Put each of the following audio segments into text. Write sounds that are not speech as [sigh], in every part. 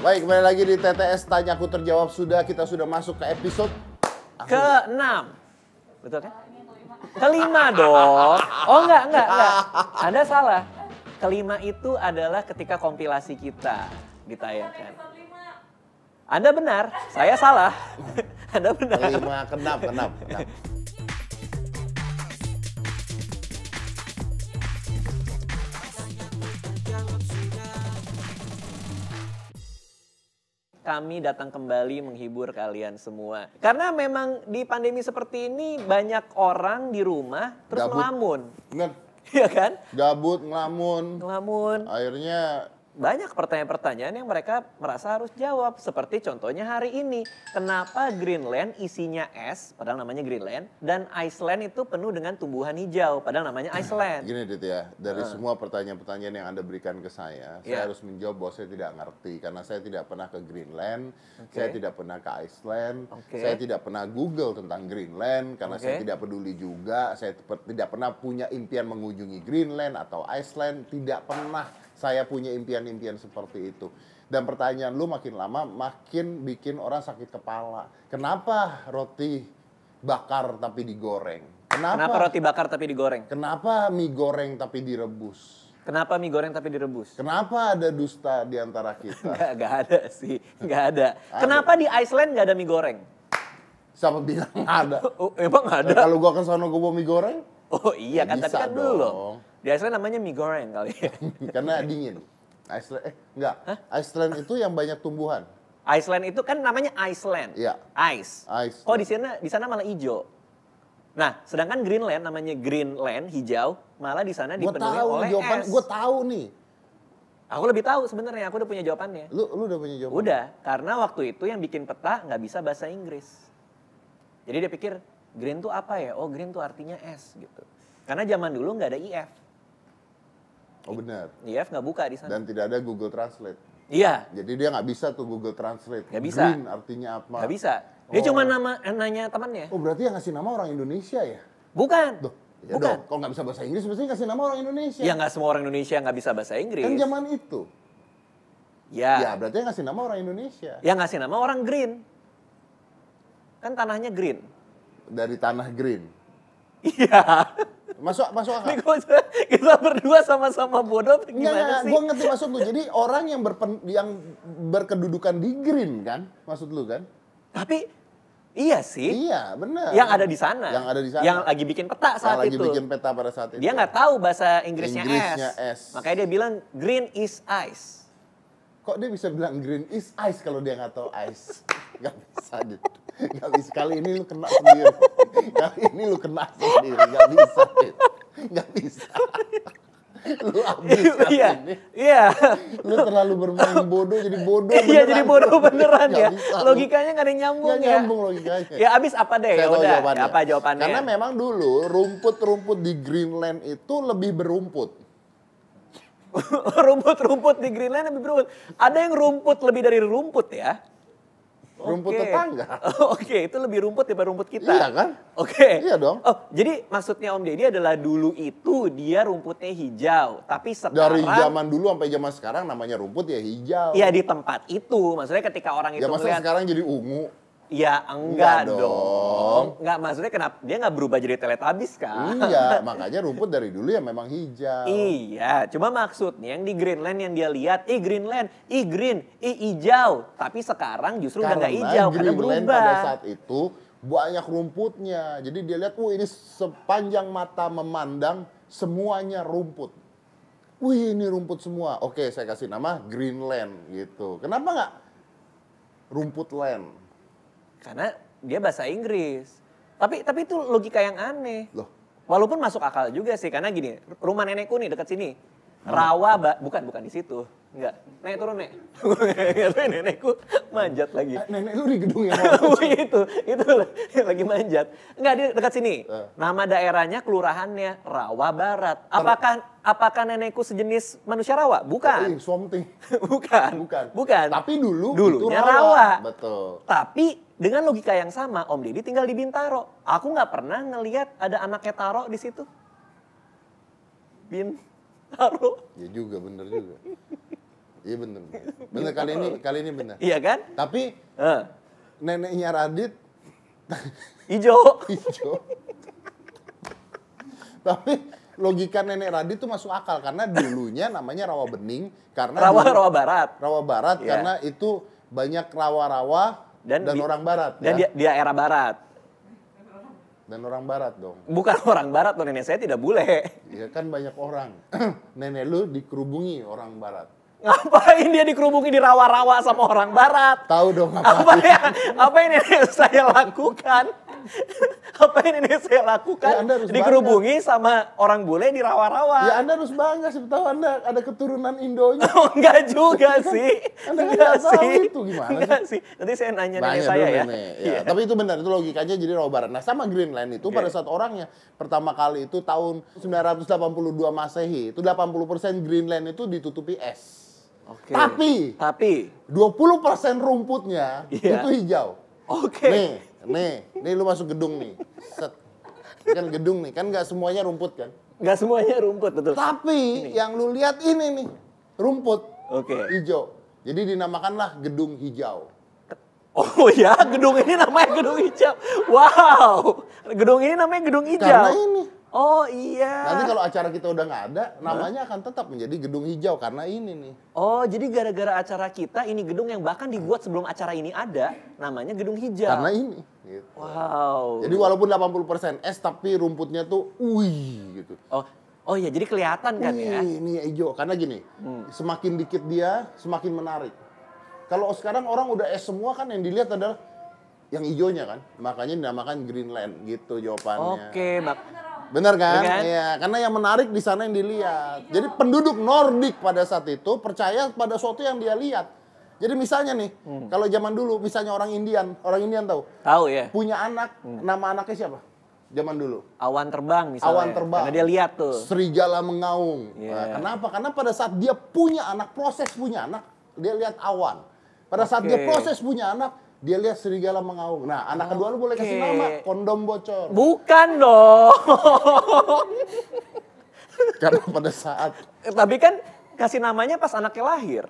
Baik, kembali lagi di TTS Tanya Aku Terjawab Sudah. Kita sudah masuk ke episode... Ke-6. Betul kan? Kelima dong. Oh enggak, enggak, enggak. Anda salah. Kelima itu adalah ketika kompilasi kita ditayangkan. Anda benar, saya salah. [laughs] Anda benar. Kelima, kenap, kenap, kenap. kami datang kembali menghibur kalian semua. Karena memang di pandemi seperti ini banyak orang di rumah terus Gabut. ngelamun. Iya kan? Gabut, ngelamun. Ngelamun. Akhirnya banyak pertanyaan-pertanyaan yang mereka merasa harus jawab. Seperti contohnya hari ini, kenapa Greenland isinya es, padahal namanya Greenland, dan Iceland itu penuh dengan tumbuhan hijau, padahal namanya Iceland. [clears throat] Gini Dit ya, dari hmm. semua pertanyaan-pertanyaan yang Anda berikan ke saya, ya. saya harus menjawab bahwa saya tidak ngerti, karena saya tidak pernah ke Greenland, okay. saya tidak pernah ke Iceland, okay. saya tidak pernah Google tentang Greenland, karena okay. saya tidak peduli juga, saya tidak pernah punya impian mengunjungi Greenland atau Iceland, tidak pernah saya punya impian-impian seperti itu. Dan pertanyaan lu makin lama makin bikin orang sakit kepala. Kenapa roti bakar tapi digoreng? Kenapa, Kenapa roti bakar tapi digoreng? Kenapa mie goreng tapi direbus? Kenapa mie goreng tapi direbus? Kenapa ada dusta di antara kita? [laughs] gak, gak ada sih, gak ada. ada. Kenapa di Iceland gak ada mie goreng? Siapa bilang ada? [laughs] Oh, emang ada? Kalau gua ke sana gua mie goreng? Oh iya, kan tapi kan dong. Di Iceland namanya mie goreng kali [laughs] Karena dingin. Iceland eh enggak. Hah? Iceland itu yang banyak tumbuhan. Iceland itu kan namanya Iceland. Iya. Ice. Ice. Kok oh, di sana di sana malah hijau. Nah, sedangkan Greenland namanya Greenland hijau, malah di sana dipenuhi tahu oleh jawaban, es. Gue tahu nih. Aku lebih tahu sebenarnya, aku udah punya jawabannya. Lu lu udah punya jawaban. Udah, karena waktu itu yang bikin peta nggak bisa bahasa Inggris. Jadi dia pikir green tuh apa ya? Oh, green tuh artinya es gitu. Karena zaman dulu nggak ada IF. Oh benar. IF nggak buka di sana. Dan tidak ada Google Translate. Iya. Jadi dia nggak bisa tuh Google Translate. Nggak bisa. Green artinya apa? Gak bisa. Dia oh. cuma nama eh, nanya temannya. Oh berarti yang ngasih nama orang Indonesia ya? Bukan. Duh. Ya Bukan. Kalau nggak bisa bahasa Inggris, mesti kasih nama orang Indonesia. Ya nggak semua orang Indonesia nggak bisa bahasa Inggris. Kan zaman itu. Ya. Ya berarti yang ngasih nama orang Indonesia. Yang ngasih nama orang Green. Kan tanahnya Green. Dari tanah Green. Iya. Masuk masuk akal. Ini kita, kita berdua sama-sama bodoh gimana enggak, enggak, sih? Gue ngerti maksud lu. Jadi orang yang berpen, yang berkedudukan di green kan, maksud lu kan? Tapi iya sih. Iya, benar. Yang ada di sana. Yang ada di sana. Yang lagi bikin peta saat yang lagi Yang Lagi bikin peta pada saat itu. Dia nggak tahu bahasa Inggrisnya, Inggrisnya S. S. Makanya dia bilang green is ice. Kok dia bisa bilang green is ice kalau dia nggak tahu ice? [laughs] Gak bisa gitu. Gak sekali Kali ini lu kena sendiri. Kali ini lu kena sendiri. Gak bisa. Gak bisa. Lu abis iya, kali iya, ini. Iya. Lu terlalu bermain bodoh jadi bodoh beneran. Iya jadi bodoh beneran ya. Bisa, logikanya gak ada nyambung gak ya. nyambung logikanya. Ya abis apa deh Saya ya udah. Jawabannya. Apa jawabannya. Karena memang dulu rumput-rumput di Greenland itu lebih berumput. [laughs] rumput-rumput di Greenland lebih berumput. Ada yang rumput lebih dari rumput ya. Rumput okay. tetangga. [laughs] Oke, okay, itu lebih rumput daripada rumput kita. Iya kan? Oke. Okay. Iya dong. Oh, jadi maksudnya Om Deddy adalah dulu itu dia rumputnya hijau, tapi sekarang dari zaman dulu sampai zaman sekarang namanya rumput ya hijau. Iya di tempat itu, maksudnya ketika orang itu ya, maksudnya ngeliat, sekarang jadi ungu. Ya enggak, enggak dong. dong. Enggak maksudnya kenapa dia nggak berubah jadi teletabis kan? Iya, [laughs] makanya rumput dari dulu ya memang hijau. Iya, cuma maksudnya yang di Greenland yang dia lihat, ih Greenland, ih green, ih hijau. Tapi sekarang justru karena udah nggak hijau Greenland karena berubah. pada saat itu banyak rumputnya. Jadi dia lihat, "Wah, ini sepanjang mata memandang semuanya rumput." Wih, ini rumput semua. Oke, saya kasih nama Greenland gitu. Kenapa nggak rumput land? Karena dia bahasa Inggris. Tapi tapi itu logika yang aneh. Loh. Walaupun masuk akal juga sih karena gini, rumah nenekku nih dekat sini. Rawa ba bukan bukan di situ. Enggak. Nek turun, Nek. [laughs] nenekku manjat lagi. Eh, nenek lu di gedung yang [laughs] oh, itu, itu lagi manjat. Enggak, dia dekat sini. Eh. Nama daerahnya, kelurahannya Rawa Barat. Apakah apakah nenekku sejenis manusia rawa? Bukan. Eh, eh [laughs] bukan. Bukan. Bukan. Tapi dulu Dulunya itu rawa. rawa. Betul. Tapi dengan logika yang sama, Om Deddy tinggal di Bintaro. Aku nggak pernah ngeliat ada anaknya Taro di situ. Bintaro. Ya juga, bener juga. Iya bener. Bener kali ini, kali ini bener. Iya kan? Tapi uh. neneknya Radit ijo. ijo. Tapi logika nenek Radit tuh masuk akal karena dulunya namanya rawa bening karena rawa dulu, rawa barat. Rawa barat yeah. karena itu banyak rawa-rawa dan, dan di, orang barat dan ya? dia, dia era barat dan orang barat dong. Bukan [laughs] orang barat loh nenek saya tidak bule. ya kan banyak orang. [clears throat] nenek lu dikerubungi orang barat. Ngapain dia dikerubungi di rawa-rawa sama orang barat? Tahu dong apa. Apa ya? Apa yang saya lakukan? [laughs] apa yang ini saya lakukan? Ya, Dikerubungi bangga. sama orang bule di rawa-rawa. Ya Anda harus bangga sih, tahu Anda ada keturunan Indonya. [laughs] Oh, enggak juga iya kan, sih. Anda kan enggak, enggak tahu sih. itu gimana enggak sih? sih. Nanti saya nanya nanya saya ya. Ya. ya. Tapi itu benar itu logikanya jadi rawa barat. Nah, sama Greenland itu okay. pada saat orangnya pertama kali itu tahun 982 Masehi, itu 80% Greenland itu ditutupi es. Okay. Tapi, tapi 20% rumputnya yeah. itu hijau. Oke. Okay. Nih, Nih, nih lu masuk gedung nih. Set. Kan gedung nih, kan nggak semuanya rumput kan? Nggak semuanya rumput, betul. Tapi ini. yang lu lihat ini nih, rumput. Oke. Okay. Hijau. Jadi dinamakanlah gedung hijau. Oh ya, gedung ini namanya gedung hijau. Wow, gedung ini namanya gedung hijau. Karena ini Oh iya. Nanti kalau acara kita udah nggak ada, namanya akan tetap menjadi gedung hijau karena ini nih. Oh, jadi gara-gara acara kita ini gedung yang bahkan dibuat sebelum acara ini ada, namanya gedung hijau. Karena ini. Gitu. Wow. Jadi walaupun 80% es tapi rumputnya tuh wih gitu. Oh, oh iya jadi kelihatan kan wih, ya. Ini hijau karena gini, hmm. semakin dikit dia, semakin menarik. Kalau sekarang orang udah es semua kan yang dilihat adalah yang hijaunya kan, makanya dinamakan Greenland gitu jawabannya. Oke, okay, mak Bener kan? Bener kan? Iya, karena yang menarik di sana yang dilihat. Jadi penduduk Nordik pada saat itu percaya pada sesuatu yang dia lihat. Jadi misalnya nih, hmm. kalau zaman dulu misalnya orang Indian, orang Indian tahu? Tahu ya. Punya anak, hmm. nama anaknya siapa? Zaman dulu. Awan terbang misalnya. Awan terbang. Karena dia lihat tuh. Serigala mengaung. Yeah. Nah, kenapa? Karena pada saat dia punya anak, proses punya anak, dia lihat awan. Pada saat okay. dia proses punya anak, dia lihat serigala mengaung. Nah, anak kedua lu boleh kasih nama kondom bocor. Bukan dong. [laughs] Karena pada saat. Tapi kan kasih namanya pas anaknya lahir.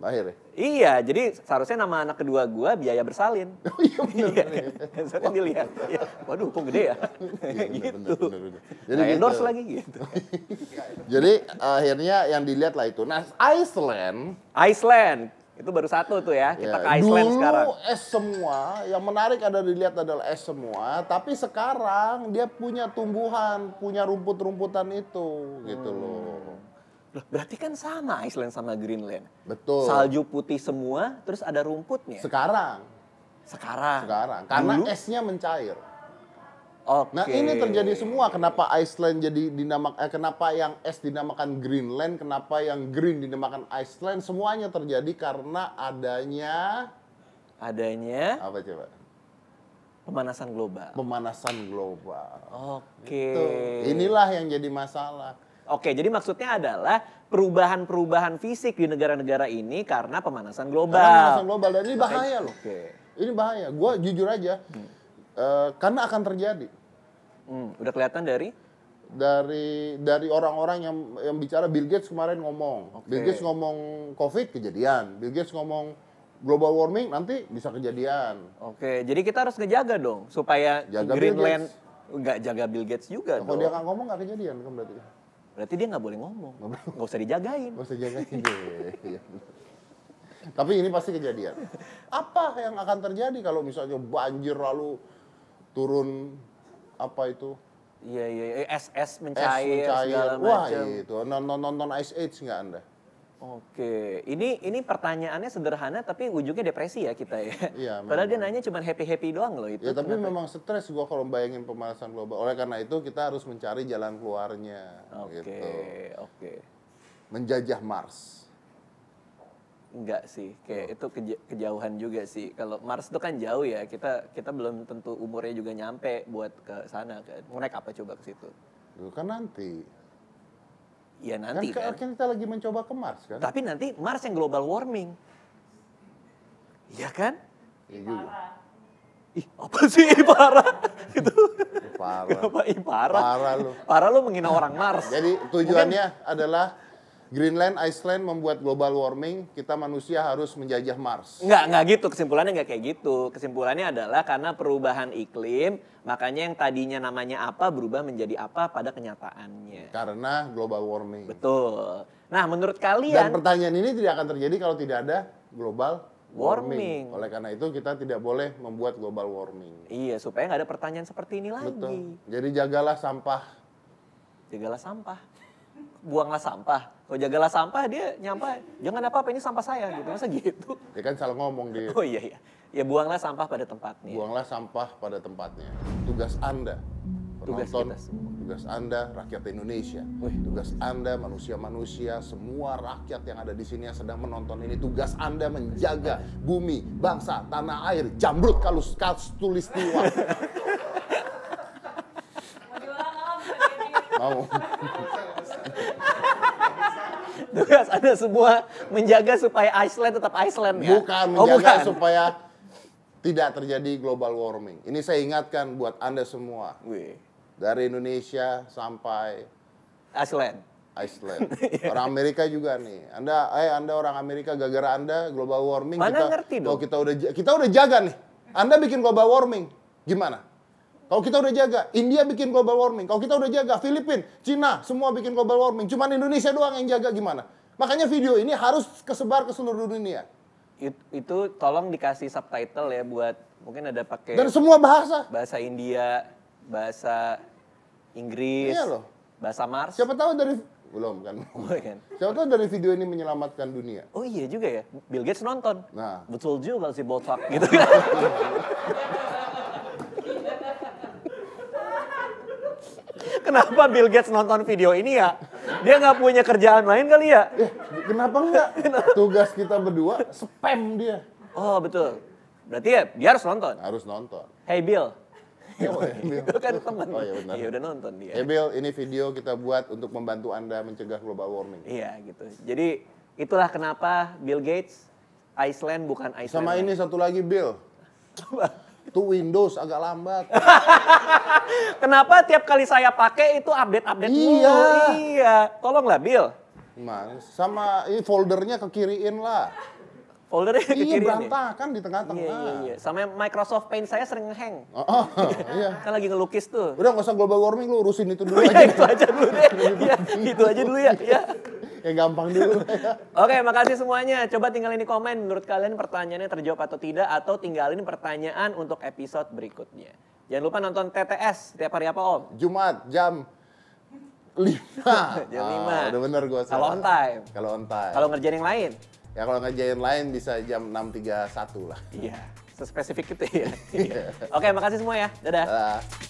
Lahir ya? Iya, jadi seharusnya nama anak kedua gua biaya bersalin. [laughs] Oh iya benar. Iya, iya. Kan? dilihat, iya. waduh kok gede ya? iya, bener, [laughs] gitu. Jadi nah, gitu. endorse lagi gitu. jadi akhirnya yang dilihat lah itu. Nah Iceland. Iceland, itu baru satu tuh ya, kita ya. ke Iceland Dulu sekarang. Dulu es semua, yang menarik ada dilihat adalah es semua, tapi sekarang dia punya tumbuhan, punya rumput-rumputan itu gitu hmm. gitu loh. Loh, berarti kan sama Iceland sama Greenland. Betul. Salju putih semua, terus ada rumputnya. Sekarang. Sekarang. Sekarang. Karena Dulu? esnya mencair. Okay. Nah ini terjadi semua. Kenapa Iceland jadi dinamak? Eh, kenapa yang es dinamakan Greenland? Kenapa yang green dinamakan Iceland? Semuanya terjadi karena adanya adanya apa coba? Pemanasan global. Pemanasan global. Oke. Okay. Gitu. Inilah yang jadi masalah. Oke, jadi maksudnya adalah perubahan-perubahan fisik di negara-negara ini karena pemanasan global. Karena pemanasan global dan ini bahaya loh. Oke. Ini bahaya. Gue jujur aja, hmm. uh, karena akan terjadi Hmm, udah kelihatan dari dari dari orang-orang yang yang bicara Bill Gates kemarin ngomong. Okay. Bill Gates ngomong Covid kejadian. Bill Gates ngomong global warming nanti bisa kejadian. Oke, jadi kita harus ngejaga dong supaya jaga Greenland nggak jaga Bill Gates juga Kalau dia nggak ngomong nggak kejadian kan berarti. Berarti dia nggak boleh ngomong. Nggak usah dijagain. Nggak usah dijagain. Iya, iya. Tapi ini pasti kejadian. [laughs] Apa yang akan terjadi kalau misalnya banjir lalu turun apa itu Iya iya SS iya. eh, mencair, S mencair. segala macam. Wah iya itu nonton nonton Ice Age nggak anda? Oke, ini ini pertanyaannya sederhana tapi ujungnya depresi ya kita ya. Iya. [laughs] Padahal dia nanya cuma happy happy doang loh itu. Ya tapi Kenapa? memang stres gua kalau bayangin pemanasan global. Oleh karena itu kita harus mencari jalan keluarnya. Oke gitu. oke. Menjajah Mars enggak sih kayak oh. itu keja kejauhan juga sih kalau Mars itu kan jauh ya kita kita belum tentu umurnya juga nyampe buat ke sana kan mau naik apa coba ke situ Duh, kan nanti ya kan nanti kan, kan. kita lagi mencoba ke Mars kan tapi nanti Mars yang global warming ya kan iya juga ih apa sih parah [laughs] itu. parah apa ih parah parah lu parah lu menghina orang Mars jadi tujuannya Mungkin, adalah Greenland, Iceland membuat global warming, kita manusia harus menjajah Mars. Nggak, nggak gitu. Kesimpulannya nggak kayak gitu. Kesimpulannya adalah karena perubahan iklim, makanya yang tadinya namanya apa berubah menjadi apa pada kenyataannya. Karena global warming. Betul. Nah, menurut kalian... Dan pertanyaan ini tidak akan terjadi kalau tidak ada global warming. warming. Oleh karena itu kita tidak boleh membuat global warming. Iya, supaya nggak ada pertanyaan seperti ini lagi. Betul. Jadi jagalah sampah. Jagalah sampah buanglah sampah. Oh jagalah sampah dia nyampah. Jangan apa-apa ini sampah saya gitu. Masa gitu? Ya kan salah ngomong di Oh iya iya. Ya buanglah sampah pada tempatnya. Buanglah sampah pada tempatnya. Tugas Anda tugas penonton, kita semua. tugas Anda rakyat Indonesia. Tugas Anda manusia-manusia, semua rakyat yang ada di sini yang sedang menonton ini tugas Anda menjaga bumi, bangsa, tanah air, jamrut kalau tulis tiwa. Mau. [laughs] tugas Anda semua menjaga supaya Iceland tetap Iceland ya? Bukan, oh, menjaga oh, bukan. supaya tidak terjadi global warming. Ini saya ingatkan buat Anda semua. Wih. Dari Indonesia sampai Iceland. Iceland. [laughs] Iya. Orang Amerika juga nih. Anda eh Anda orang Amerika gara-gara Anda global warming Mana kita ngerti dong? Oh, kita udah kita udah jaga nih. Anda bikin global warming. Gimana? Kalau kita udah jaga, India bikin global warming. Kalau kita udah jaga, Filipina, Cina, semua bikin global warming. Cuman Indonesia doang yang jaga gimana? Makanya video ini harus kesebar ke seluruh dunia. It, itu tolong dikasih subtitle ya buat mungkin ada pakai Dan semua bahasa. Bahasa India, bahasa Inggris. Iya loh. Bahasa Mars. Siapa tahu dari belum kan? [laughs] Bukan. Siapa tahu dari video ini menyelamatkan dunia. Oh iya juga ya. Bill Gates nonton. Nah. Betul juga si botak gitu kan. [laughs] Kenapa Bill Gates nonton video ini ya? Dia nggak punya kerjaan lain kali ya? Eh, kenapa enggak? Tugas kita berdua spam dia. Oh betul. Berarti ya dia harus nonton. Harus nonton. Hey Bill. [laughs] Itu kan teman. Oh iya benar. Iya udah nonton dia. Hey Bill, ini video kita buat untuk membantu Anda mencegah global warming. Iya gitu. Jadi itulah kenapa Bill Gates Iceland bukan Iceland. Sama ini satu lagi Bill itu Windows agak lambat. [laughs] Kenapa tiap kali saya pakai itu update-update iya. iya. Iya. Tolonglah, Bill. Mas, sama ini foldernya kekiriin lah. Foldernya kekiriin. Iya, berantakan ya? di tengah-tengah. Iya, iya, iya. Sama Microsoft Paint saya sering ngehang. Oh, oh, [laughs] iya. kan lagi ngelukis tuh. Udah nggak usah global warming lu urusin itu dulu [laughs] iya, aja. itu aja dulu deh. ya, iya, itu aja dulu ya. ya yang gampang dulu. [laughs] Oke, makasih semuanya. Coba tinggalin di komen menurut kalian pertanyaannya terjawab atau tidak atau tinggalin pertanyaan untuk episode berikutnya. Jangan lupa nonton TTS tiap hari apa Om? Jumat jam 5. [laughs] jam 5. Ah, udah bener gue Kalau on time. Kalau on time. Kalau ngerjain yang lain? Ya kalau ngerjain lain bisa jam 6.31 lah. Iya. Spesifik itu ya. [laughs] Iya. Oke, makasih semua ya. Dadah. Dadah.